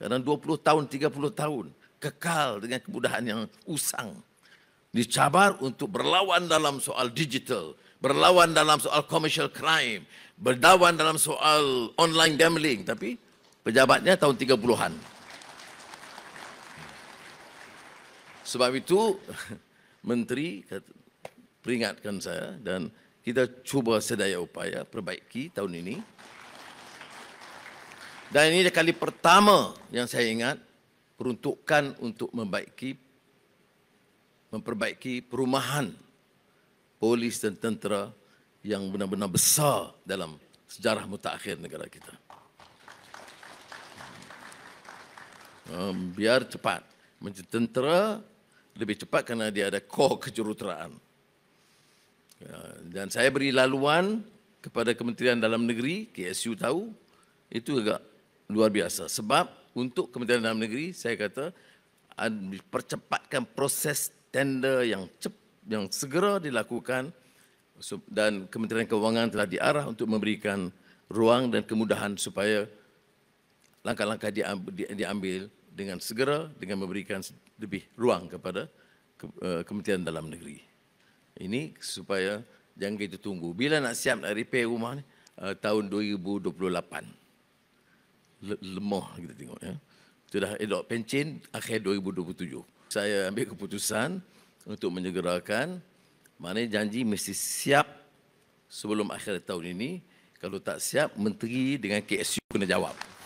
Karena 20 tahun, 30 tahun kekal dengan kemudahan yang usang. Dicabar untuk berlawan dalam soal digital, berlawan dalam soal commercial crime, berlawan dalam soal online gambling. Tapi pejabatnya tahun 30-an. Sebab itu, Menteri peringatkan saya dan kita cuba sedaya upaya perbaiki tahun ini dan ini adalah kali pertama yang saya ingat peruntukan untuk membaiki memperbaiki perumahan polis dan tentera yang benar-benar besar dalam sejarah mutakhir negara kita. Um, biar cepat. menjadi tentera lebih cepat kerana dia ada kor kejuruteraan. Ya, dan saya beri laluan kepada Kementerian Dalam Negeri, KSU tahu, itu agak luar biasa. Sebab untuk Kementerian Dalam Negeri saya kata percepatkan proses tender yang cepat, yang segera dilakukan dan Kementerian Kewangan telah diarah untuk memberikan ruang dan kemudahan supaya langkah-langkah diambil dengan segera dengan memberikan lebih ruang kepada eh, Kementerian Dalam Negeri. Ini supaya jangan kita tunggu. Bila nak siap nak repair rumah ni? Eh, tahun 2028 lemah kita tengok ya. Kita dah edok pencin akhir 2027. Saya ambil keputusan untuk menyegerakan mana janji mesti siap sebelum akhir tahun ini. Kalau tak siap, menteri dengan KSU kena jawab.